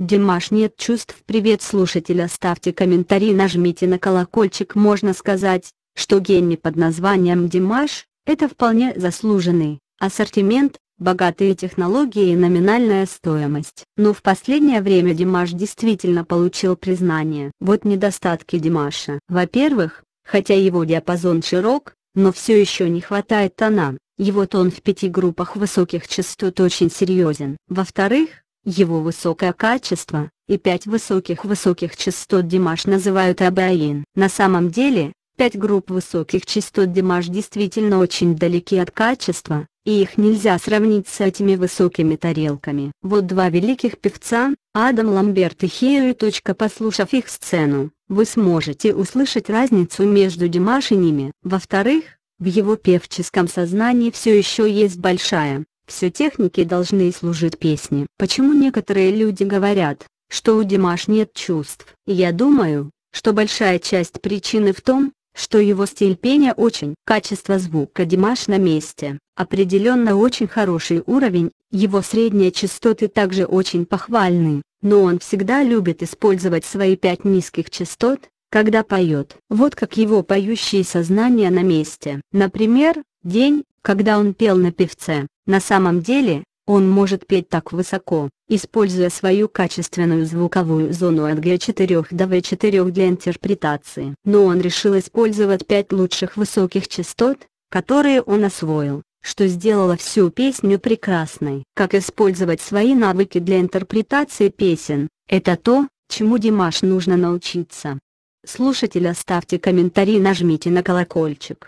Димаш нет чувств Привет слушателя ставьте комментарий нажмите на колокольчик Можно сказать, что гений под названием Димаш, это вполне заслуженный, ассортимент, богатые технологии и номинальная стоимость. Но в последнее время Димаш действительно получил признание. Вот недостатки Димаша. Во-первых, хотя его диапазон широк, но все еще не хватает тона, его тон в пяти группах высоких частот очень серьезен. Во-вторых, его высокое качество, и пять высоких-высоких частот Димаш называют Абаин. На самом деле, пять групп высоких частот Димаш действительно очень далеки от качества, и их нельзя сравнить с этими высокими тарелками. Вот два великих певца, Адам Ламберт и Хио. Послушав их сцену, вы сможете услышать разницу между Димаш и ними. Во-вторых, в его певческом сознании все еще есть большая, все техники должны служить песне. Почему некоторые люди говорят, что у Димаш нет чувств? Я думаю, что большая часть причины в том, что его стиль пения очень. Качество звука Димаш на месте, определенно очень хороший уровень, его средние частоты также очень похвальны, но он всегда любит использовать свои пять низких частот, когда поет. Вот как его поющие сознания на месте. Например, день, когда он пел на певце. На самом деле, он может петь так высоко, используя свою качественную звуковую зону от G4 до V4 для интерпретации. Но он решил использовать пять лучших высоких частот, которые он освоил, что сделало всю песню прекрасной. Как использовать свои навыки для интерпретации песен, это то, чему Димаш нужно научиться. Слушатели оставьте комментарий и нажмите на колокольчик.